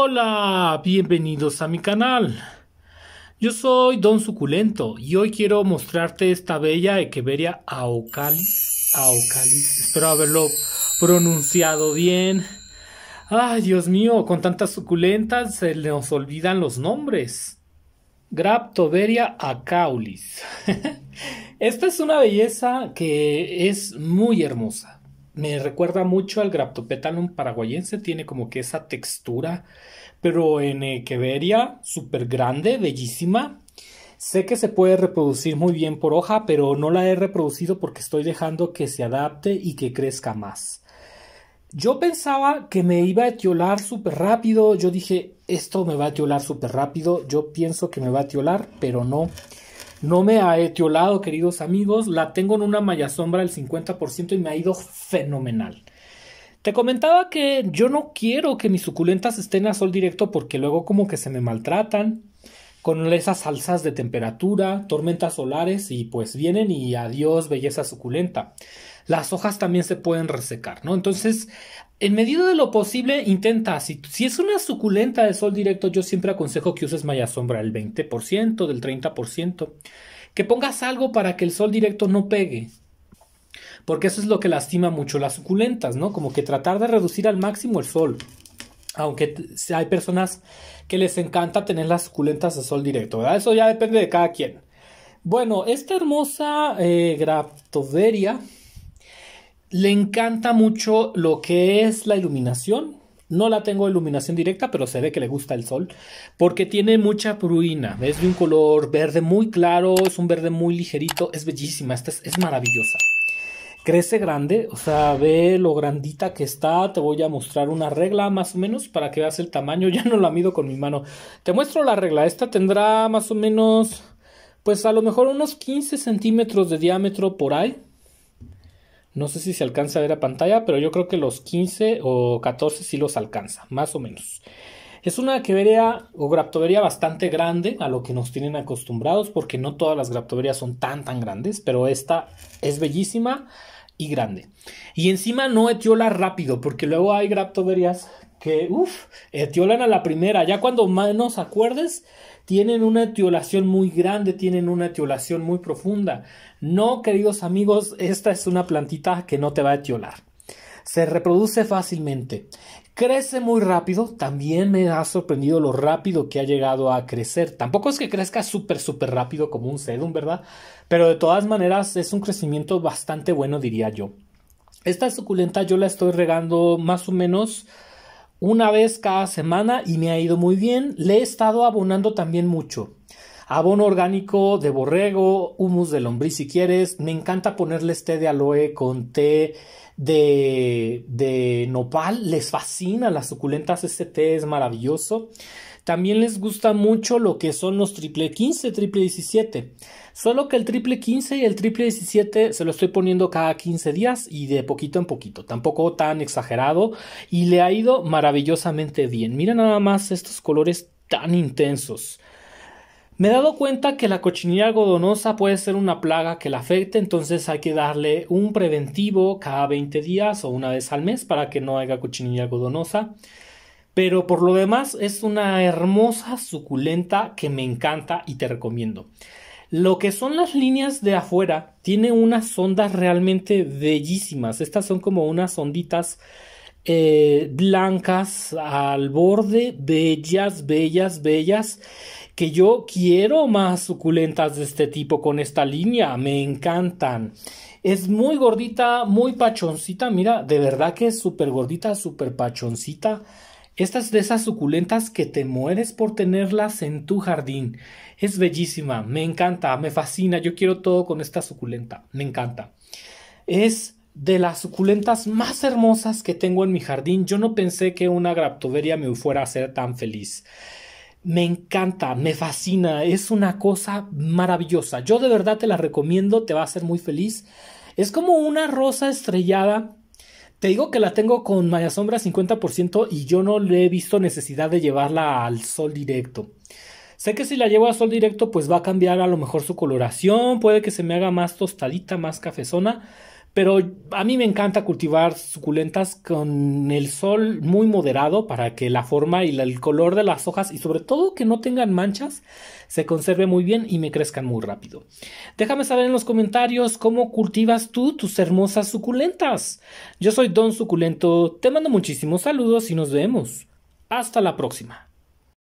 Hola, bienvenidos a mi canal. Yo soy Don Suculento y hoy quiero mostrarte esta bella Echeveria Aucalis. espero haberlo pronunciado bien. Ay, Dios mío, con tantas suculentas se nos olvidan los nombres. Graptoveria acaulis. esta es una belleza que es muy hermosa me recuerda mucho al Graptopetalum paraguayense, tiene como que esa textura, pero en eh, queveria súper grande, bellísima. Sé que se puede reproducir muy bien por hoja, pero no la he reproducido porque estoy dejando que se adapte y que crezca más. Yo pensaba que me iba a etiolar súper rápido, yo dije, esto me va a etiolar súper rápido, yo pienso que me va a etiolar, pero no. No me ha etiolado, queridos amigos. La tengo en una malla sombra del 50% y me ha ido fenomenal. Te comentaba que yo no quiero que mis suculentas estén a sol directo porque luego como que se me maltratan con esas alzas de temperatura, tormentas solares y pues vienen y adiós belleza suculenta las hojas también se pueden resecar, ¿no? Entonces, en medida de lo posible, intenta, si, es una suculenta de sol directo, yo siempre aconsejo que uses maya sombra del 20%, del 30%, que pongas algo para que el sol directo no pegue, porque eso es lo que lastima mucho las suculentas, ¿no? Como que tratar de reducir al máximo el sol. Aunque hay personas que les encanta tener las suculentas de sol directo, ¿verdad? Eso ya depende de cada quien. Bueno, esta hermosa eh, Graptoveria le encanta mucho lo que es la iluminación. No la tengo iluminación directa, pero se ve que le gusta el sol, porque tiene mucha pruina. Es de un color verde muy claro, es un verde muy ligerito, es bellísima, esta es, maravillosa. Crece grande, o sea, ve lo grandita que está. Te voy a mostrar una regla más o menos para que veas el tamaño. Ya no la mido con mi mano. Te muestro la regla. Esta tendrá más o menos, pues a lo mejor unos 15 centímetros de diámetro por ahí no sé si se alcanza a ver a pantalla, pero yo creo que los 15 o 14 sí los alcanza, más o menos. Es una quebería o graptovería bastante grande a lo que nos tienen acostumbrados, porque no todas las graptoverías son tan tan grandes, pero esta es bellísima y grande. Y encima no etiola rápido, porque luego hay graptoverías que, uff, etiolan a la primera, ya cuando menos acuerdes, tienen una etiolación muy grande, tienen una etiolación muy profunda. No, queridos amigos, esta es una plantita que no te va a etiolar. Se reproduce fácilmente. Crece muy rápido, también me ha sorprendido lo rápido que ha llegado a crecer. Tampoco es que crezca súper, súper rápido como un sedum, ¿verdad? Pero de todas maneras es un crecimiento bastante bueno, diría yo. Esta suculenta yo la estoy regando más o menos una vez cada semana y me ha ido muy bien. Le he estado abonando también mucho. Abono orgánico de borrego, humus de lombriz si quieres. Me encanta ponerles este té de aloe con té de, de nopal. Les fascina las suculentas. Este té es maravilloso. También les gusta mucho lo que son los triple 15, triple 17. Solo que el triple 15 y el triple 17 se lo estoy poniendo cada 15 días y de poquito en poquito, tampoco tan exagerado y le ha ido maravillosamente bien. Mira nada más estos colores tan intensos. Me he dado cuenta que la cochinilla godonosa puede ser una plaga que la afecte, entonces hay que darle un preventivo cada 20 días o una vez al mes para que no haya cochinilla godonosa. Pero por lo demás es una hermosa suculenta que me encanta y te recomiendo. Lo que son las líneas de afuera tiene unas ondas realmente bellísimas. Estas son como unas onditas eh, blancas al borde, bellas, bellas, bellas, que yo quiero más suculentas de este tipo con esta línea, me encantan. Es muy gordita, muy pachoncita, mira, de verdad que es súper gordita, súper pachoncita. Estas de esas suculentas que te mueres por tenerlas en tu jardín. Es bellísima, me encanta, me fascina, yo quiero todo con esta suculenta, me encanta. Es de las suculentas más hermosas que tengo en mi jardín. Yo no pensé que una graptoveria me fuera a hacer tan feliz. Me encanta, me fascina, es una cosa maravillosa. Yo de verdad te la recomiendo, te va a hacer muy feliz. Es como una rosa estrellada. Te digo que la tengo con Maya Sombra 50% y yo no le he visto necesidad de llevarla al sol directo. Sé que si la llevo al sol directo, pues va a cambiar a lo mejor su coloración, puede que se me haga más tostadita, más cafezona pero a mí me encanta cultivar suculentas con el sol muy moderado para que la forma y el color de las hojas y sobre todo que no tengan manchas se conserve muy bien y me crezcan muy rápido. Déjame saber en los comentarios cómo cultivas tú tus hermosas suculentas. Yo soy Don Suculento, te mando muchísimos saludos y nos vemos. Hasta la próxima.